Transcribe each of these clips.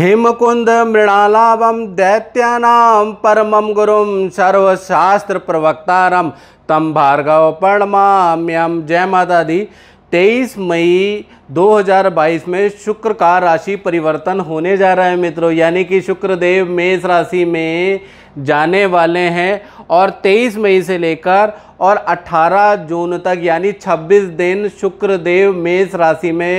हेमकुंद मृणालाभम दैत्यानाम परमम गुरुम सर्वशास्त्र प्रवक्तारम तम भार्गव प्रणमाम्यम जय माता दी तेईस मई 2022 में शुक्र का राशि परिवर्तन होने जा रहा है मित्रों यानी कि शुक्रदेव मेष राशि में जाने वाले हैं और 23 मई से लेकर और 18 जून तक यानी 26 दिन शुक्रदेव मेष राशि में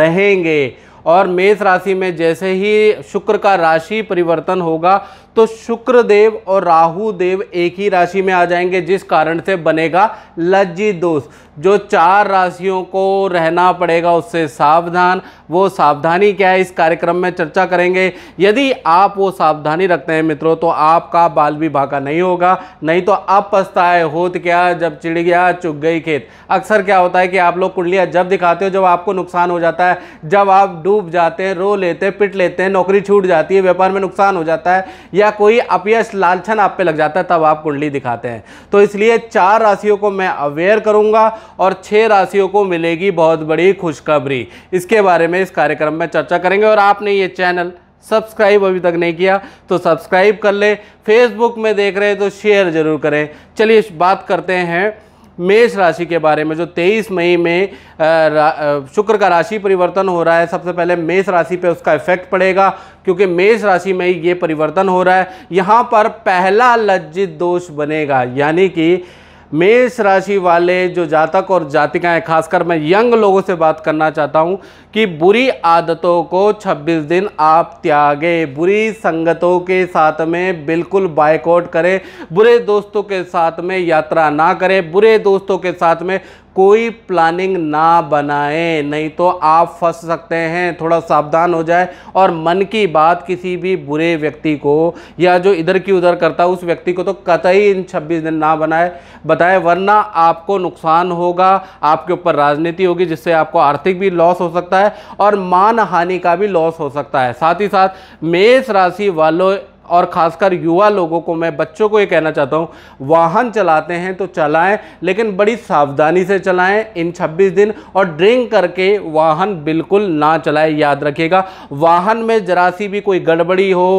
रहेंगे और मेष राशि में जैसे ही शुक्र का राशि परिवर्तन होगा तो शुक्र देव और राहु देव एक ही राशि में आ जाएंगे जिस कारण से बनेगा लज्जी दोष जो चार राशियों को रहना पड़ेगा उससे सावधान वो सावधानी क्या है इस कार्यक्रम में चर्चा करेंगे यदि आप वो सावधानी रखते हैं मित्रों तो आपका बाल भी भागा नहीं होगा नहीं तो आप पछताए होत क्या जब चिड़ गया चुग गई खेत अक्सर क्या होता है कि आप लोग कुंडलियाँ जब दिखाते हो जब आपको नुकसान हो जाता है जब आप डूब जाते हैं रो लेते हैं पिट लेते हैं नौकरी छूट जाती है व्यापार में नुकसान हो जाता है या कोई अपयश लालछन आप पे लग जाता है तब आप कुंडली दिखाते हैं तो इसलिए चार राशियों को मैं अवेयर करूँगा और छह राशियों को मिलेगी बहुत बड़ी खुशखबरी इसके बारे में इस कार्यक्रम में चर्चा करेंगे और आपने ये चैनल सब्सक्राइब अभी तक नहीं किया तो सब्सक्राइब कर ले फेसबुक में देख रहे हैं तो शेयर जरूर करें चलिए बात करते हैं मेष राशि के बारे में जो 23 मई में शुक्र का राशि परिवर्तन हो रहा है सबसे पहले मेष राशि पे उसका इफेक्ट पड़ेगा क्योंकि मेष राशि में ये परिवर्तन हो रहा है यहाँ पर पहला लज्जित दोष बनेगा यानी कि मेष राशि वाले जो जातक और जातिकाएं खासकर मैं यंग लोगों से बात करना चाहता हूं कि बुरी आदतों को 26 दिन आप त्यागे बुरी संगतों के साथ में बिल्कुल बायकॉट करें बुरे दोस्तों के साथ में यात्रा ना करें बुरे दोस्तों के साथ में कोई प्लानिंग ना बनाएं नहीं तो आप फंस सकते हैं थोड़ा सावधान हो जाए और मन की बात किसी भी बुरे व्यक्ति को या जो इधर की उधर करता है उस व्यक्ति को तो कतई इन 26 दिन ना बनाए बताएं वरना आपको नुकसान होगा आपके ऊपर राजनीति होगी जिससे आपको आर्थिक भी लॉस हो सकता है और मान हानि का भी लॉस हो सकता है साथ ही साथ मेष राशि वालों और ख़ासकर युवा लोगों को मैं बच्चों को ये कहना चाहता हूँ वाहन चलाते हैं तो चलाएं लेकिन बड़ी सावधानी से चलाएं इन 26 दिन और ड्रिंक करके वाहन बिल्कुल ना चलाएं याद रखिएगा वाहन में जरा सी भी कोई गड़बड़ी हो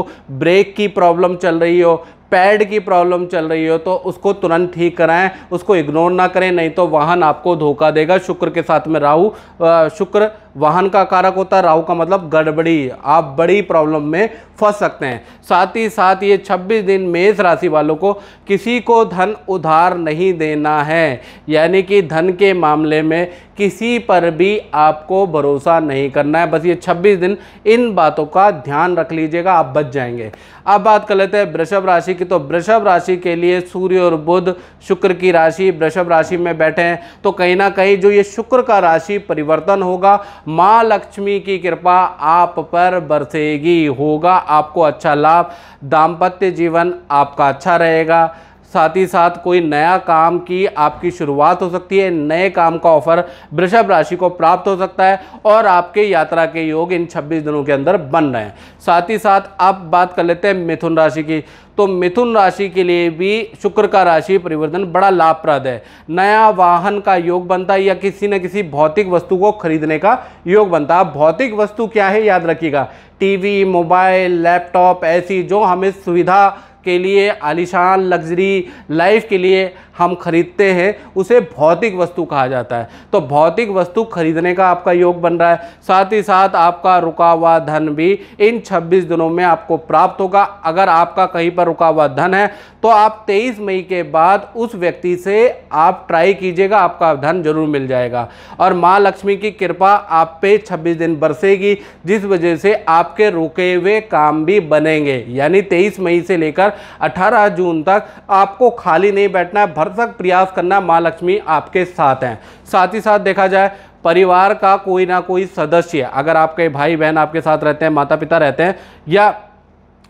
ब्रेक की प्रॉब्लम चल रही हो पैड की प्रॉब्लम चल रही हो तो उसको तुरंत ठीक कराएं उसको इग्नोर ना करें नहीं तो वाहन आपको धोखा देगा शुक्र के साथ में राहु शुक्र वाहन का कारक होता है राहु का मतलब गड़बड़ी आप बड़ी प्रॉब्लम में फंस सकते हैं साथ ही साथ ये 26 दिन मेष राशि वालों को किसी को धन उधार नहीं देना है यानी कि धन के मामले में किसी पर भी आपको भरोसा नहीं करना है बस ये 26 दिन इन बातों का ध्यान रख लीजिएगा आप बच जाएंगे अब बात कर लेते हैं वृषभ राशि की तो वृषभ राशि के लिए सूर्य और बुध शुक्र की राशि वृषभ राशि में बैठे हैं तो कहीं ना कहीं जो ये शुक्र का राशि परिवर्तन होगा माँ लक्ष्मी की कृपा आप पर बरसेगी होगा आपको अच्छा लाभ दाम्पत्य जीवन आपका अच्छा रहेगा साथ ही साथ कोई नया काम की आपकी शुरुआत हो सकती है नए काम का ऑफर वृषभ राशि को प्राप्त हो सकता है और आपके यात्रा के योग इन 26 दिनों के अंदर बन रहे हैं साथ ही साथ आप बात कर लेते हैं मिथुन राशि की तो मिथुन राशि के लिए भी शुक्र का राशि परिवर्तन बड़ा लाभप्रद है नया वाहन का योग बनता है या किसी न किसी भौतिक वस्तु को खरीदने का योग बनता है भौतिक वस्तु क्या है याद रखिएगा टीवी मोबाइल लैपटॉप ऐसी जो हमें सुविधा के लिए आलिशान लग्जरी लाइफ के लिए हम खरीदते हैं उसे भौतिक वस्तु कहा जाता है तो भौतिक वस्तु खरीदने का आपका योग बन रहा है साथ ही साथ आपका रुका हुआ धन भी इन 26 दिनों में आपको प्राप्त होगा अगर आपका कहीं पर रुका हुआ धन है तो आप 23 मई के बाद उस व्यक्ति से आप ट्राई कीजिएगा आपका धन जरूर मिल जाएगा और माँ लक्ष्मी की कृपा आप पे छब्बीस दिन बरसेगी जिस वजह से आपके रुके हुए काम भी बनेंगे यानी तेईस मई से लेकर लेकर 18 जून तक आपको खाली नहीं बैठना है भरसक प्रयास करना माँ लक्ष्मी आपके साथ हैं साथ ही साथ देखा जाए परिवार का कोई ना कोई सदस्य अगर आपके भाई बहन आपके साथ रहते हैं माता पिता रहते हैं या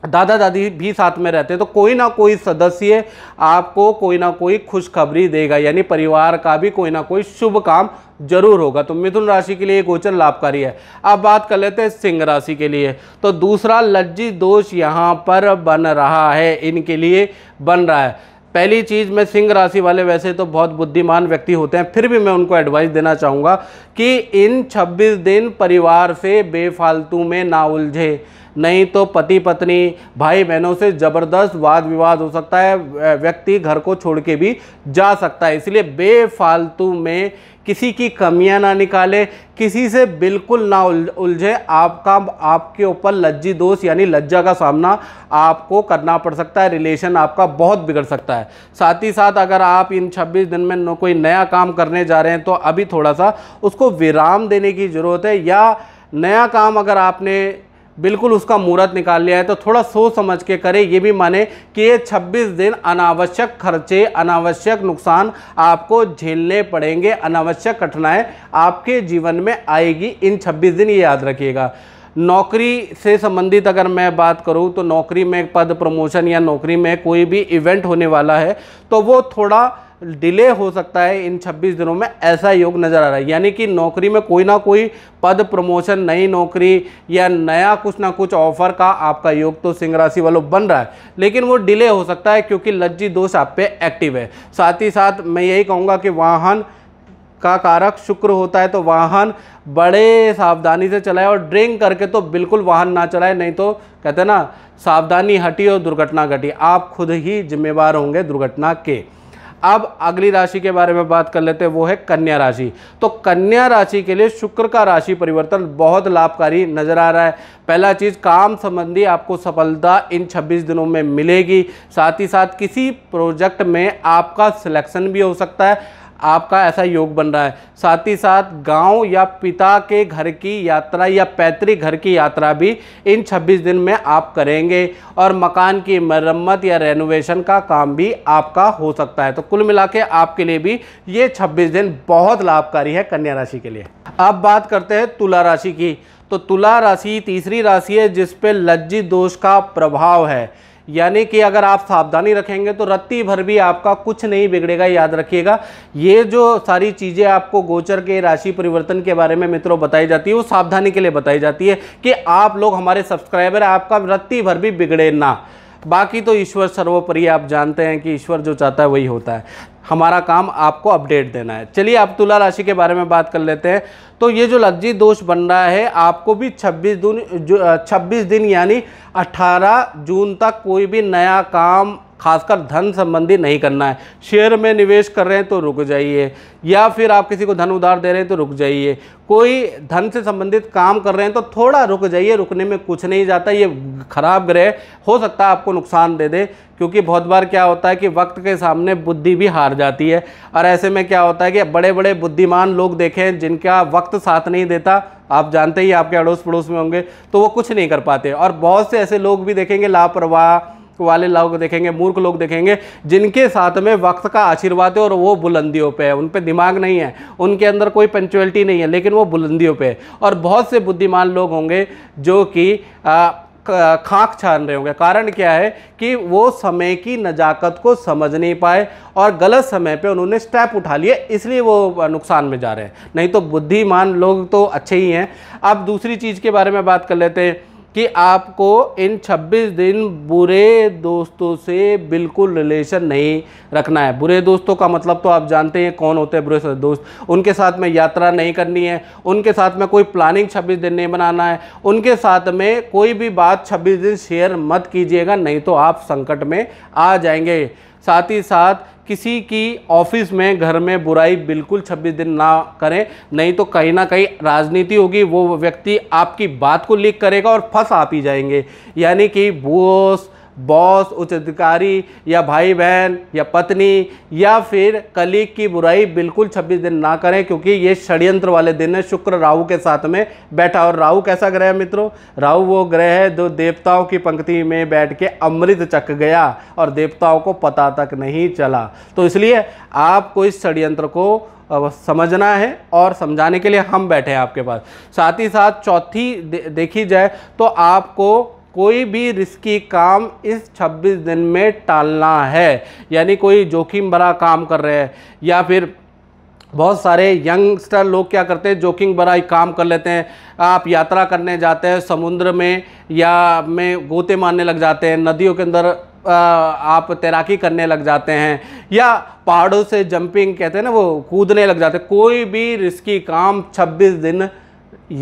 दादा दादी भी साथ में रहते हैं तो कोई ना कोई सदस्य आपको कोई ना कोई खुशखबरी देगा यानी परिवार का भी कोई ना कोई शुभ काम जरूर होगा तो मिथुन राशि के लिए एक गोचर लाभकारी है अब बात कर लेते हैं सिंह राशि के लिए तो दूसरा लज्जी दोष यहाँ पर बन रहा है इनके लिए बन रहा है पहली चीज़ मैं सिंह राशि वाले वैसे तो बहुत बुद्धिमान व्यक्ति होते हैं फिर भी मैं उनको एडवाइस देना चाहूँगा कि इन 26 दिन परिवार से बेफालतू में ना उलझे नहीं तो पति पत्नी भाई बहनों से ज़बरदस्त वाद विवाद हो सकता है व्यक्ति घर को छोड़ के भी जा सकता है इसलिए बेफालतू में किसी की कमियां ना निकाले किसी से बिल्कुल ना उलझे आपका आपके ऊपर लज्जी दोष यानी लज्जा का सामना आपको करना पड़ सकता है रिलेशन आपका बहुत बिगड़ सकता है साथ ही साथ अगर आप इन 26 दिन में कोई नया काम करने जा रहे हैं तो अभी थोड़ा सा उसको विराम देने की ज़रूरत है या नया काम अगर आपने बिल्कुल उसका मुहूर्त निकाल लिया है तो थोड़ा सोच समझ के करें ये भी माने कि ये 26 दिन अनावश्यक खर्चे अनावश्यक नुकसान आपको झेलने पड़ेंगे अनावश्यक कठिनाएं आपके जीवन में आएगी इन 26 दिन ये याद रखिएगा नौकरी से संबंधित अगर मैं बात करूं तो नौकरी में पद प्रमोशन या नौकरी में कोई भी इवेंट होने वाला है तो वो थोड़ा डिले हो सकता है इन 26 दिनों में ऐसा योग नज़र आ रहा है यानी कि नौकरी में कोई ना कोई पद प्रमोशन नई नौकरी या नया कुछ ना कुछ ऑफर का आपका योग तो सिंह राशि वालों बन रहा है लेकिन वो डिले हो सकता है क्योंकि लज्जी दोष आप पे एक्टिव है साथ ही साथ मैं यही कहूँगा कि वाहन का कारक शुक्र होता है तो वाहन बड़े सावधानी से चलाए और ड्रिंक करके तो बिल्कुल वाहन ना चलाए नहीं तो कहते हैं ना सावधानी हटी और दुर्घटना घटी आप खुद ही जिम्मेवार होंगे दुर्घटना के अब अगली राशि के बारे में बात कर लेते हैं वो है कन्या राशि तो कन्या राशि के लिए शुक्र का राशि परिवर्तन बहुत लाभकारी नजर आ रहा है पहला चीज़ काम संबंधी आपको सफलता इन 26 दिनों में मिलेगी साथ ही साथ किसी प्रोजेक्ट में आपका सिलेक्शन भी हो सकता है आपका ऐसा योग बन रहा है साथ ही साथ गांव या पिता के घर की यात्रा या पैतृक घर की यात्रा भी इन 26 दिन में आप करेंगे और मकान की मरम्मत या रेनोवेशन का काम भी आपका हो सकता है तो कुल मिला के आपके लिए भी ये छब्बीस दिन बहुत लाभकारी है कन्या राशि के लिए अब बात करते हैं तुला राशि की तो तुला राशि तीसरी राशि है जिस पे लज्जी दोष का प्रभाव है यानी कि अगर आप सावधानी रखेंगे तो रत्ती भर भी आपका कुछ नहीं बिगड़ेगा याद रखिएगा ये जो सारी चीज़ें आपको गोचर के राशि परिवर्तन के बारे में मित्रों बताई जाती है वो सावधानी के लिए बताई जाती है कि आप लोग हमारे सब्सक्राइबर आपका रत्ती भर भी बिगड़े ना बाकी तो ईश्वर सर्वोपरि आप जानते हैं कि ईश्वर जो चाहता है वही होता है हमारा काम आपको अपडेट देना है चलिए आप तुला राशि के बारे में बात कर लेते हैं तो ये जो लज्जी दोष बन रहा है आपको भी 26 दिन जो छब्बीस दिन यानी 18 जून तक कोई भी नया काम खासकर धन संबंधी नहीं करना है शेयर में निवेश कर रहे हैं तो रुक जाइए या फिर आप किसी को धन उधार दे रहे हैं तो रुक जाइए कोई धन से संबंधित काम कर रहे हैं तो थोड़ा रुक जाइए रुकने में कुछ नहीं जाता ये खराब ग्रह हो सकता है आपको नुकसान दे दे क्योंकि बहुत बार क्या होता है कि वक्त के सामने बुद्धि भी हार जाती है और ऐसे में क्या होता है कि बड़े बड़े बुद्धिमान लोग देखें जिनका वक्त साथ नहीं देता आप जानते ही आपके अड़ोस पड़ोस में होंगे तो वो कुछ नहीं कर पाते और बहुत से ऐसे लोग भी देखेंगे लापरवाह वाले लोग देखेंगे मूर्ख लोग देखेंगे जिनके साथ में वक्त का आशीर्वाद है और वो बुलंदियों पे है उन पर दिमाग नहीं है उनके अंदर कोई पंचुअलिटी नहीं है लेकिन वो बुलंदियों पे है और बहुत से बुद्धिमान लोग होंगे जो कि खाक छान रहे होंगे कारण क्या है कि वो समय की नज़ाकत को समझ नहीं पाए और गलत समय पे उन्होंने स्टेप उठा लिए इसलिए वो नुकसान में जा रहे हैं नहीं तो बुद्धिमान लोग तो अच्छे ही हैं अब दूसरी चीज़ के बारे में बात कर लेते हैं कि आपको इन 26 दिन बुरे दोस्तों से बिल्कुल रिलेशन नहीं रखना है बुरे दोस्तों का मतलब तो आप जानते हैं कौन होते हैं बुरे दोस्त उनके साथ में यात्रा नहीं करनी है उनके साथ में कोई प्लानिंग 26 दिन नहीं बनाना है उनके साथ में कोई भी बात 26 दिन शेयर मत कीजिएगा नहीं तो आप संकट में आ जाएंगे साथ ही साथ किसी की ऑफिस में घर में बुराई बिल्कुल 26 दिन ना करें नहीं तो कहीं ना कहीं राजनीति होगी वो व्यक्ति आपकी बात को लीक करेगा और फंस आप ही जाएंगे यानी कि बोस बॉस उच्च अधिकारी या भाई बहन या पत्नी या फिर कलीग की बुराई बिल्कुल 26 दिन ना करें क्योंकि ये षड्यंत्र वाले दिन है शुक्र राहु के साथ में बैठा और राहु कैसा ग्रह है मित्रों राहु वो ग्रह है जो देवताओं की पंक्ति में बैठ के अमृत चक गया और देवताओं को पता तक नहीं चला तो इसलिए आपको इस षड्यंत्र को समझना है और समझाने के लिए हम बैठे हैं आपके पास साथ ही साथ चौथी देखी जाए तो आपको कोई भी रिस्की काम इस 26 दिन में टालना है यानी कोई जोखिम भरा काम कर रहे हैं या फिर बहुत सारे यंगस्टर लोग क्या करते हैं जोखिम भरा काम कर लेते हैं आप यात्रा करने जाते हैं समुद्र में या में गोते मारने लग जाते हैं नदियों के अंदर आप तैराकी करने लग जाते हैं या पहाड़ों से जंपिंग कहते हैं ना वो कूदने लग जाते हैं कोई भी रिस्की काम 26 दिन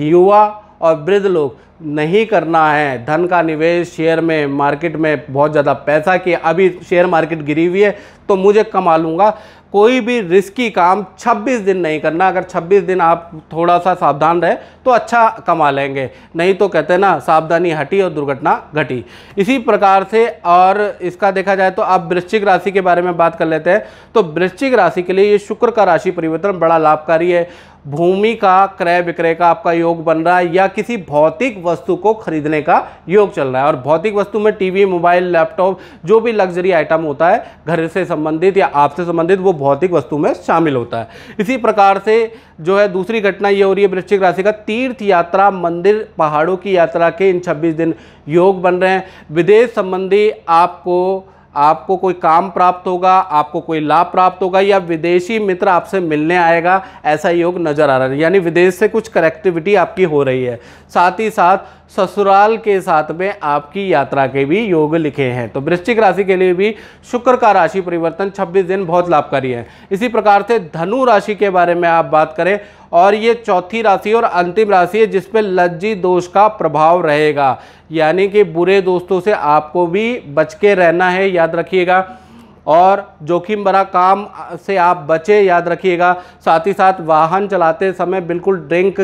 युवा और वृद्ध लोग नहीं करना है धन का निवेश शेयर में मार्केट में बहुत ज़्यादा पैसा कि अभी शेयर मार्केट गिरी हुई है तो मुझे कमा लूँगा कोई भी रिस्की काम 26 दिन नहीं करना अगर 26 दिन आप थोड़ा सा सावधान रहे तो अच्छा कमा लेंगे नहीं तो कहते हैं ना सावधानी हटी और दुर्घटना घटी इसी प्रकार से और इसका देखा जाए तो आप वृश्चिक राशि के बारे में बात कर लेते हैं तो वृश्चिक राशि के लिए ये शुक्र का राशि परिवर्तन बड़ा लाभकारी है भूमि का क्रय विक्रय का आपका योग बन रहा है या किसी भौतिक वस्तु को खरीदने का योग चल रहा है और भौतिक वस्तु में टीवी मोबाइल लैपटॉप जो भी लग्जरी आइटम होता है घर से संबंधित या आपसे संबंधित वो भौतिक वस्तु में शामिल होता है इसी प्रकार से जो है दूसरी घटना ये हो रही है वृश्चिक राशि का तीर्थ यात्रा मंदिर पहाड़ों की यात्रा के इन छब्बीस दिन योग बन रहे हैं विदेश संबंधी आपको आपको कोई काम प्राप्त होगा आपको कोई लाभ प्राप्त होगा या विदेशी मित्र आपसे मिलने आएगा ऐसा योग नज़र आ रहा है यानी विदेश से कुछ कनेक्टिविटी आपकी हो रही है साथ ही साथ ससुराल के साथ में आपकी यात्रा के भी योग लिखे हैं तो वृश्चिक राशि के लिए भी शुक्र का राशि परिवर्तन 26 दिन बहुत लाभकारी है इसी प्रकार से धनु राशि के बारे में आप बात करें और ये चौथी राशि और अंतिम राशि है जिसपे लज्जी दोष का प्रभाव रहेगा यानी कि बुरे दोस्तों से आपको भी बच के रहना है याद रखिएगा और जोखिम भरा काम से आप बचें याद रखिएगा साथ ही साथ वाहन चलाते समय बिल्कुल ड्रिंक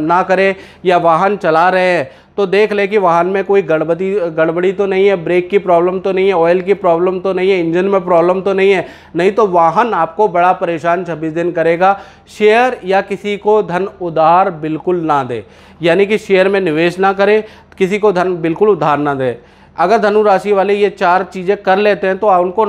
ना करें या वाहन चला रहे हैं तो देख ले कि वाहन में कोई गड़बड़ी गड़बड़ी तो नहीं है ब्रेक की प्रॉब्लम तो नहीं है ऑयल की प्रॉब्लम तो नहीं है इंजन में प्रॉब्लम तो नहीं है नहीं तो वाहन आपको बड़ा परेशान छब्बीस दिन करेगा शेयर या किसी को धन उधार बिल्कुल ना दे यानी कि शेयर में निवेश ना करें किसी को धन बिल्कुल उधार ना दे अगर धनु राशि वाले ये चार चीज़ें कर लेते हैं तो उनको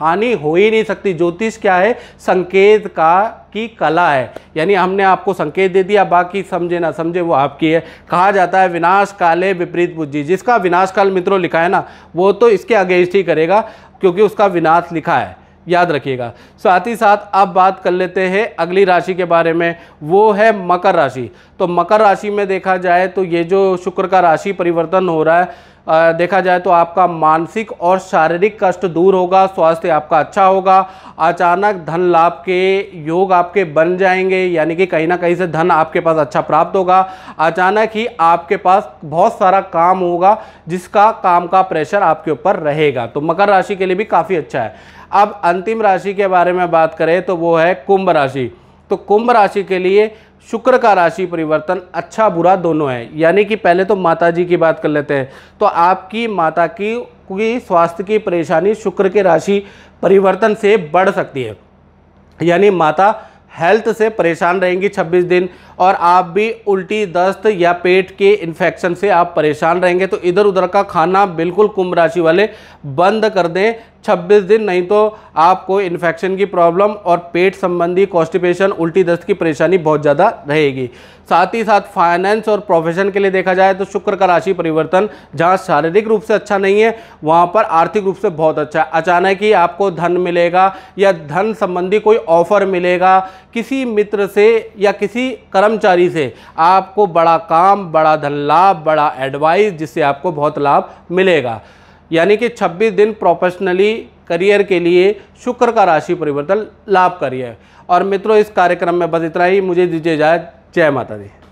हानि हो ही नहीं सकती ज्योतिष क्या है संकेत का की कला है यानी हमने आपको संकेत दे दिया बाकी समझे ना समझे वो आपकी है कहा जाता है विनाश काले विपरीत बुद्धि जिसका विनाश काल मित्रों लिखा है ना वो तो इसके अगेंस्ट ही करेगा क्योंकि उसका विनाश लिखा है याद रखिएगा साथ ही साथ अब बात कर लेते हैं अगली राशि के बारे में वो है मकर राशि तो मकर राशि में देखा जाए तो ये जो शुक्र का राशि परिवर्तन हो रहा है देखा जाए तो आपका मानसिक और शारीरिक कष्ट दूर होगा स्वास्थ्य आपका अच्छा होगा अचानक धन लाभ के योग आपके बन जाएंगे यानी कि कहीं ना कहीं से धन आपके पास अच्छा प्राप्त होगा अचानक ही आपके पास बहुत सारा काम होगा जिसका काम का प्रेशर आपके ऊपर रहेगा तो मकर राशि के लिए भी काफ़ी अच्छा है अब अंतिम राशि के बारे में बात करें तो वो है कुंभ राशि तो कुंभ राशि के लिए शुक्र का राशि परिवर्तन अच्छा बुरा दोनों है यानी कि पहले तो माता जी की बात कर लेते हैं तो आपकी माता की कोई स्वास्थ्य की परेशानी शुक्र के राशि परिवर्तन से बढ़ सकती है यानी माता हेल्थ से परेशान रहेंगी 26 दिन और आप भी उल्टी दस्त या पेट के इन्फेक्शन से आप परेशान रहेंगे तो इधर उधर का खाना बिल्कुल कुंभ राशि वाले बंद कर दें 26 दिन नहीं तो आपको इन्फेक्शन की प्रॉब्लम और पेट संबंधी कॉन्स्टिपेशन उल्टी दस्त की परेशानी बहुत ज़्यादा रहेगी साथ ही साथ फाइनेंस और प्रोफेशन के लिए देखा जाए तो शुक्र का राशि परिवर्तन जहाँ शारीरिक रूप से अच्छा नहीं है वहाँ पर आर्थिक रूप से बहुत अच्छा है अचानक ही आपको धन मिलेगा या धन संबंधी कोई ऑफर मिलेगा किसी मित्र से या किसी कर कर्मचारी से आपको बड़ा काम बड़ा धन लाभ बड़ा एडवाइस जिससे आपको बहुत लाभ मिलेगा यानी कि 26 दिन प्रोफेशनली करियर के लिए शुक्र का राशि परिवर्तन लाभ करिए और मित्रों इस कार्यक्रम में बस इतना ही मुझे दीजिए जाए जय माता दी